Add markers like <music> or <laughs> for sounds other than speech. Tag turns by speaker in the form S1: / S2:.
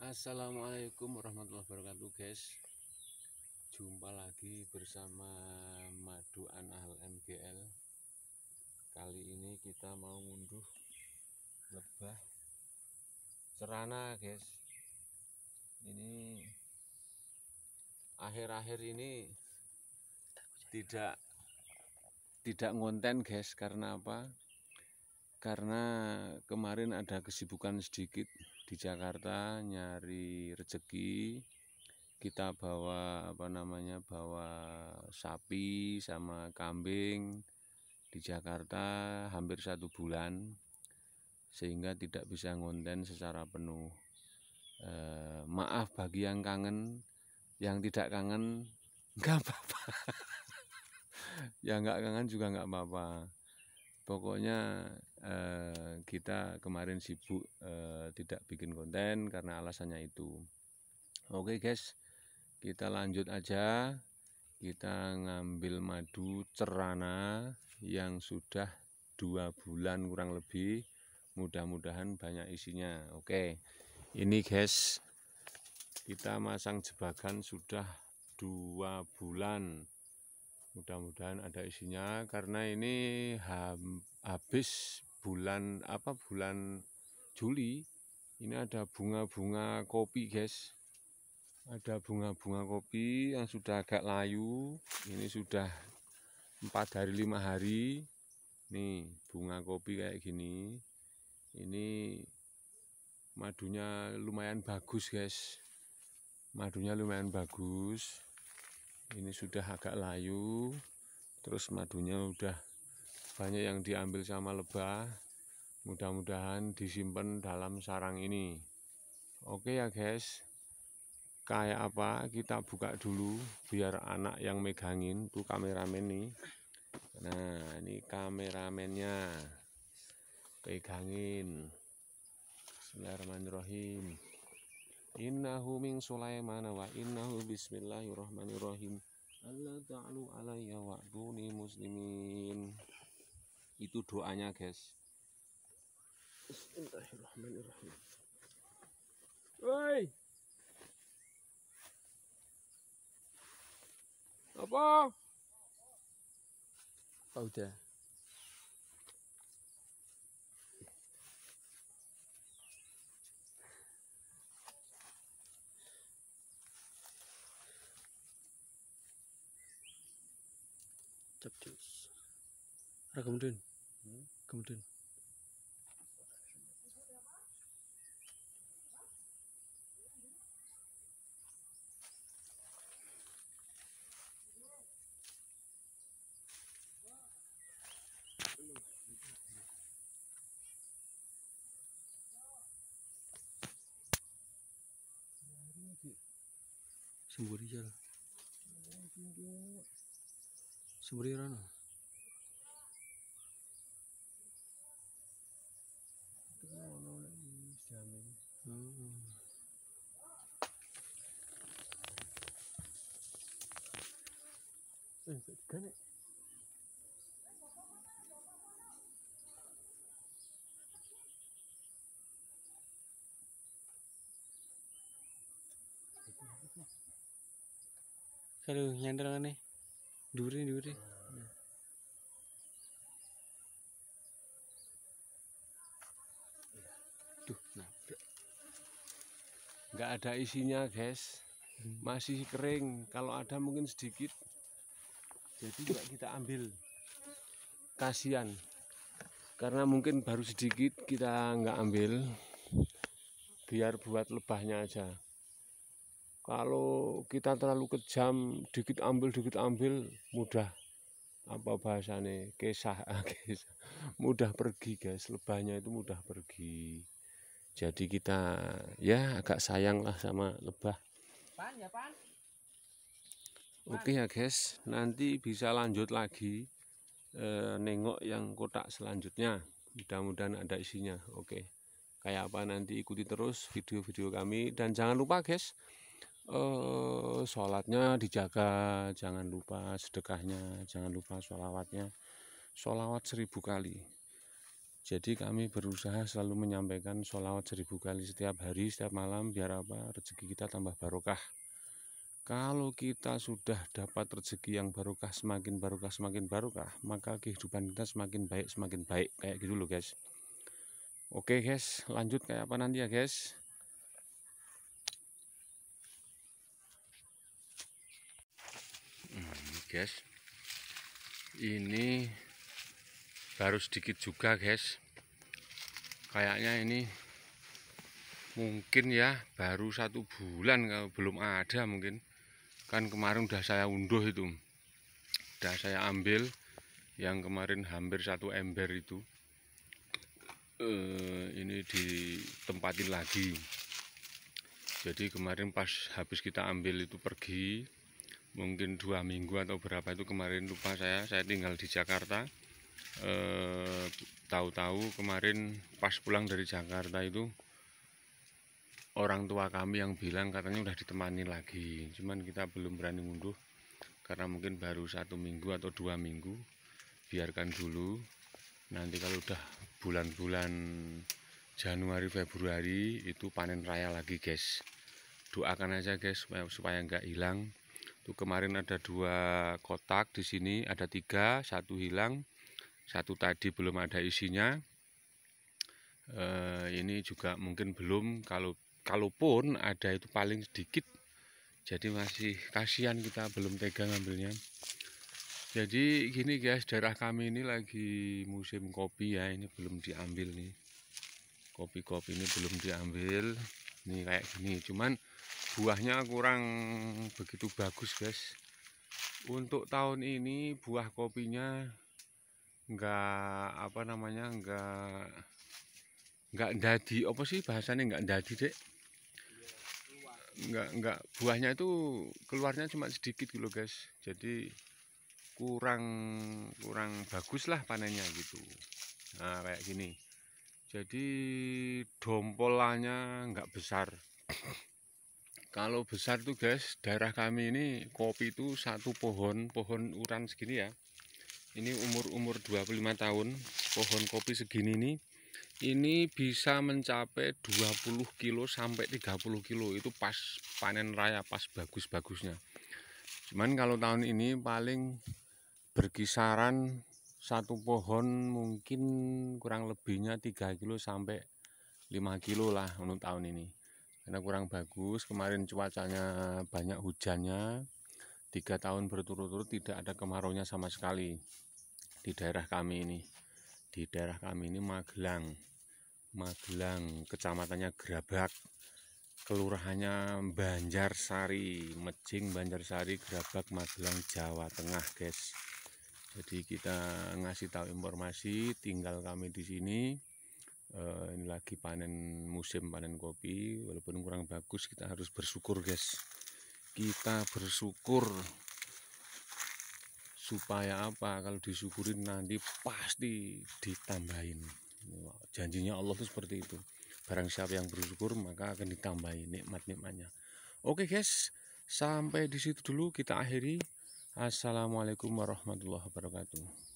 S1: Assalamualaikum warahmatullahi wabarakatuh guys Jumpa lagi bersama Madu Anahal MGL Kali ini kita mau ngunduh Lebah
S2: Serana guys
S1: Ini Akhir-akhir ini tidak tidak ngonten guys karena apa karena kemarin ada kesibukan sedikit di Jakarta nyari rezeki kita bawa apa namanya bawa sapi sama kambing di Jakarta hampir satu bulan sehingga tidak bisa ngonten secara penuh e, maaf bagi yang kangen yang tidak kangen <laughs> nggak apa-apa ya nggak kangen juga nggak apa-apa pokoknya eh, kita kemarin sibuk eh, tidak bikin konten karena alasannya itu oke guys kita lanjut aja kita ngambil madu cerana yang sudah dua bulan kurang lebih mudah-mudahan banyak isinya oke ini guys kita masang jebakan sudah dua bulan mudah-mudahan ada isinya karena ini habis bulan apa bulan Juli ini ada bunga-bunga kopi guys ada bunga-bunga kopi yang sudah agak layu ini sudah empat hari lima hari nih bunga kopi kayak gini ini madunya lumayan bagus guys madunya lumayan bagus ini sudah agak layu terus madunya udah banyak yang diambil sama lebah mudah-mudahan disimpan dalam sarang ini oke ya guys kayak apa kita buka dulu biar anak yang megangin tuh kameramen nih nah ini kameramennya pegangin Bismillahirrahmanirrahim innahu min Sulaiman wa innahu bismillahirrahmanirrahim Allah ta'lu alayya duni muslimin itu doanya guys Bismillahirrahmanirrahim Woi apa? Oh, udah. Captius. Ada kemudian, hmm? kemudian. Semburi jalan. Sumbrirana. Hmm. Eh, Aduh, nyandar nih duri duri tuh nah. nggak ada isinya guys hmm. masih kering kalau ada mungkin sedikit jadi nggak kita ambil kasihan karena mungkin baru sedikit kita nggak ambil biar buat lebahnya aja kalau kita terlalu kejam dikit ambil dikit ambil mudah apa bahasanya, kisah, <laughs> kisah mudah pergi guys lebahnya itu mudah pergi jadi kita ya agak sayang lah sama lebah pan, ya, pan. oke ya guys nanti bisa lanjut lagi e, nengok yang kotak selanjutnya mudah-mudahan ada isinya oke kayak apa nanti ikuti terus video-video kami dan jangan lupa guys eh, sholatnya dijaga jangan lupa sedekahnya jangan lupa sholawatnya sholawat seribu kali jadi kami berusaha selalu menyampaikan sholawat seribu kali setiap hari setiap malam biar apa rezeki kita tambah barokah kalau kita sudah dapat rezeki yang barokah semakin barokah semakin barokah maka kehidupan kita semakin baik semakin baik kayak gitu loh guys oke guys lanjut kayak apa nanti ya guys guys ini baru sedikit juga guys kayaknya ini mungkin ya baru satu bulan kalau eh, belum ada mungkin kan kemarin udah saya unduh itu udah saya ambil yang kemarin hampir satu ember itu eh, ini ditempatin lagi jadi kemarin pas habis kita ambil itu pergi mungkin dua minggu atau berapa itu kemarin lupa saya saya tinggal di Jakarta eh, tahu-tahu kemarin pas pulang dari Jakarta itu orang tua kami yang bilang katanya udah ditemani lagi cuman kita belum berani mundur karena mungkin baru satu minggu atau dua minggu biarkan dulu nanti kalau udah bulan-bulan Januari Februari itu panen raya lagi guys doakan aja guys supaya supaya nggak hilang Tuh kemarin ada dua kotak di sini, ada tiga, satu hilang, satu tadi belum ada isinya. E, ini juga mungkin belum, kalau kalaupun ada itu paling sedikit. Jadi masih kasihan kita belum tega ngambilnya. Jadi gini guys, daerah kami ini lagi musim kopi ya, ini belum diambil nih. Kopi-kopi ini belum diambil. Ini kayak gini, cuman buahnya kurang begitu bagus guys untuk tahun ini buah kopinya enggak apa namanya enggak enggak dadi apa sih bahasanya enggak dadi dek enggak enggak buahnya itu keluarnya cuma sedikit gitu guys jadi kurang kurang bagus lah panennya gitu nah kayak gini jadi dompolannya enggak besar kalau besar tuh guys daerah kami ini kopi itu satu pohon pohon uran segini ya ini umur-umur 25 tahun pohon kopi segini nih ini bisa mencapai 20 kilo sampai 30 kilo itu pas panen raya pas bagus-bagusnya cuman kalau tahun ini paling berkisaran satu pohon mungkin kurang lebihnya 3 kilo sampai 5 kilo lah untuk tahun ini karena kurang bagus kemarin cuacanya banyak hujannya tiga tahun berturut-turut tidak ada kemarau sama sekali di daerah kami ini di daerah kami ini Magelang Magelang kecamatannya Gerabak kelurahannya Banjarsari Mejing Banjarsari Gerabak Magelang Jawa Tengah guys jadi kita ngasih tahu informasi tinggal kami di sini uh, ini lagi panen musim panen kopi walaupun kurang bagus kita harus bersyukur guys kita bersyukur supaya apa kalau disyukurin nanti pasti ditambahin janjinya Allah tuh seperti itu barang siapa yang bersyukur maka akan ditambahin nikmat-nikmatnya oke guys sampai di situ dulu kita akhiri assalamualaikum warahmatullahi wabarakatuh